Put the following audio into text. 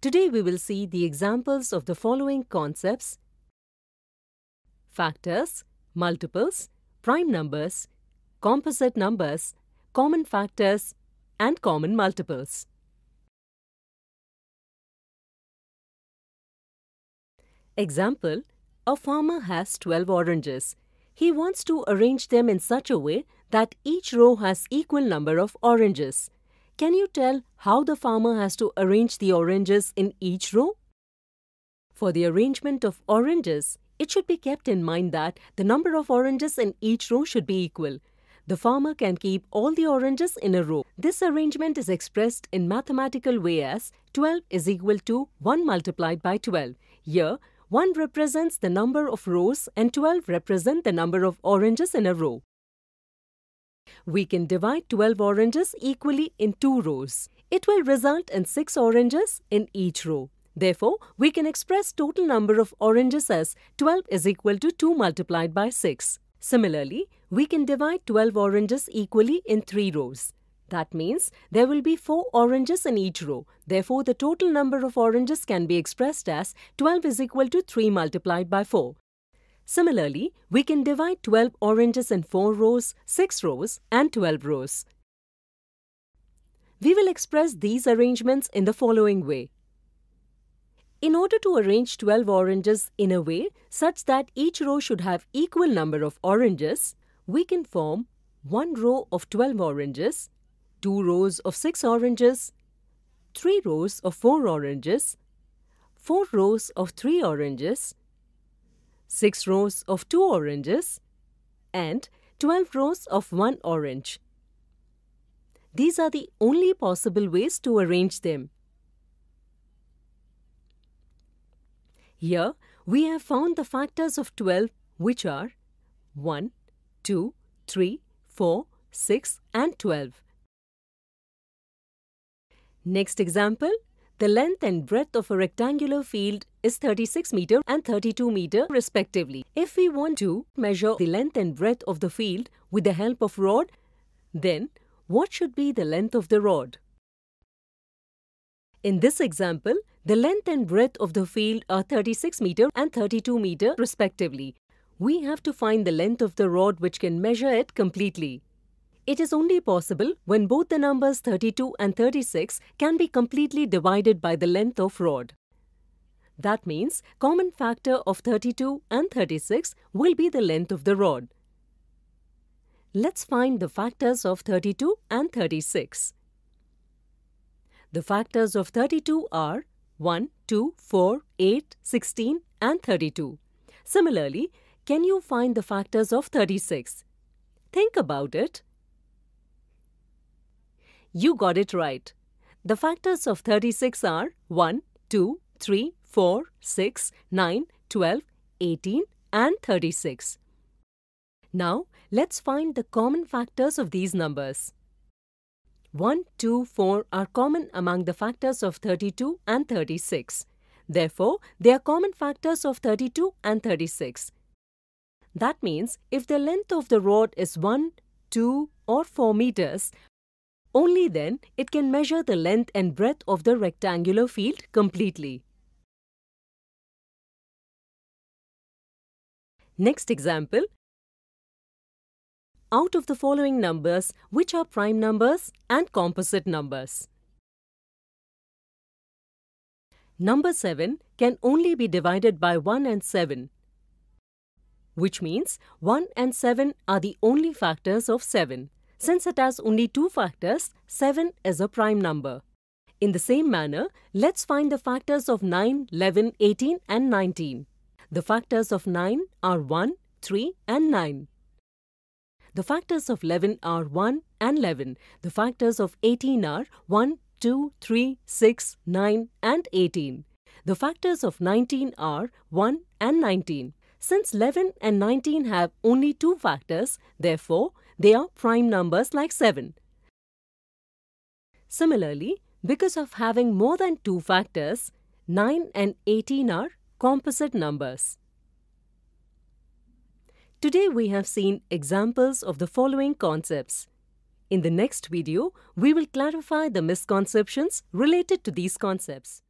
Today we will see the examples of the following concepts factors, multiples, prime numbers, composite numbers, common factors and common multiples. Example, a farmer has 12 oranges. He wants to arrange them in such a way that each row has equal number of oranges. Can you tell how the farmer has to arrange the oranges in each row? For the arrangement of oranges, it should be kept in mind that the number of oranges in each row should be equal. The farmer can keep all the oranges in a row. This arrangement is expressed in mathematical way as 12 is equal to 1 multiplied by 12. Here, 1 represents the number of rows and 12 represent the number of oranges in a row. We can divide 12 oranges equally in two rows. It will result in 6 oranges in each row. Therefore, we can express total number of oranges as 12 is equal to 2 multiplied by 6. Similarly, we can divide 12 oranges equally in 3 rows. That means there will be 4 oranges in each row. Therefore, the total number of oranges can be expressed as 12 is equal to 3 multiplied by 4. Similarly, we can divide 12 oranges in 4 rows, 6 rows and 12 rows. We will express these arrangements in the following way. In order to arrange 12 oranges in a way such that each row should have equal number of oranges, we can form one row of 12 oranges, two rows of 6 oranges, three rows of 4 oranges, four rows of 3 oranges, 6 rows of 2 oranges and 12 rows of 1 orange. These are the only possible ways to arrange them. Here, we have found the factors of 12 which are 1, 2, 3, 4, 6 and 12. Next example, the length and breadth of a rectangular field is 36 meter and 32 meter respectively. If we want to measure the length and breadth of the field with the help of rod, then what should be the length of the rod? In this example, the length and breadth of the field are 36 meter and 32 meter respectively. We have to find the length of the rod which can measure it completely. It is only possible when both the numbers 32 and 36 can be completely divided by the length of rod. That means common factor of 32 and 36 will be the length of the rod. Let's find the factors of 32 and 36. The factors of 32 are 1, 2, 4, 8, 16 and 32. Similarly, can you find the factors of 36? Think about it. You got it right. The factors of 36 are 1, 2, 3, 4, 6, 9, 12, 18 and 36. Now, let's find the common factors of these numbers. 1, 2, 4 are common among the factors of 32 and 36. Therefore, they are common factors of 32 and 36. That means if the length of the rod is 1, 2 or 4 meters, only then it can measure the length and breadth of the rectangular field completely. Next example. Out of the following numbers, which are prime numbers and composite numbers? Number 7 can only be divided by 1 and 7, which means 1 and 7 are the only factors of 7. Since it has only two factors, 7 is a prime number. In the same manner, let's find the factors of 9, 11, 18 and 19. The factors of 9 are 1, 3 and 9. The factors of 11 are 1 and 11. The factors of 18 are 1, 2, 3, 6, 9 and 18. The factors of 19 are 1 and 19. Since 11 and 19 have only two factors, therefore, they are prime numbers like 7. Similarly, because of having more than two factors, 9 and 18 are composite numbers. Today we have seen examples of the following concepts. In the next video, we will clarify the misconceptions related to these concepts.